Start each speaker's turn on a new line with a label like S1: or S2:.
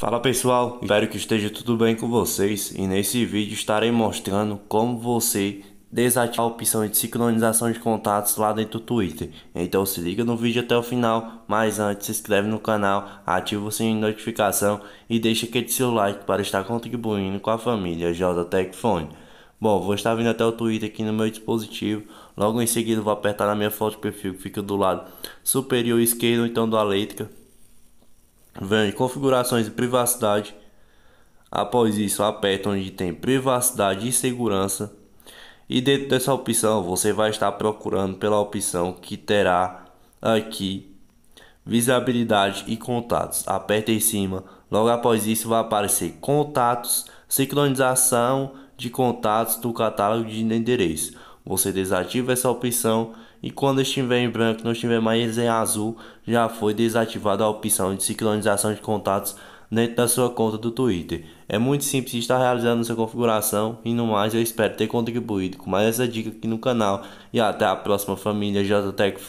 S1: Fala pessoal, espero que esteja tudo bem com vocês e nesse vídeo estarei mostrando como você desativar a opção de sincronização de contatos lá dentro do Twitter. Então se liga no vídeo até o final, mas antes se inscreve no canal, ativa o sininho de notificação e deixa aquele seu like para estar contribuindo com a família JTech Phone. Bom, vou estar vindo até o Twitter aqui no meu dispositivo, logo em seguida vou apertar na minha foto de perfil que fica do lado superior esquerdo então da letra Vem configurações de privacidade. Após isso, aperta onde tem privacidade e segurança. E dentro dessa opção, você vai estar procurando pela opção que terá aqui visibilidade e contatos. Aperta em cima. Logo após isso, vai aparecer contatos, sincronização de contatos do catálogo de endereço você desativa essa opção e quando estiver em branco não estiver mais em azul, já foi desativada a opção de sincronização de contatos dentro da sua conta do Twitter. É muito simples estar realizando essa configuração e no mais eu espero ter contribuído com mais essa dica aqui no canal e até a próxima família JTech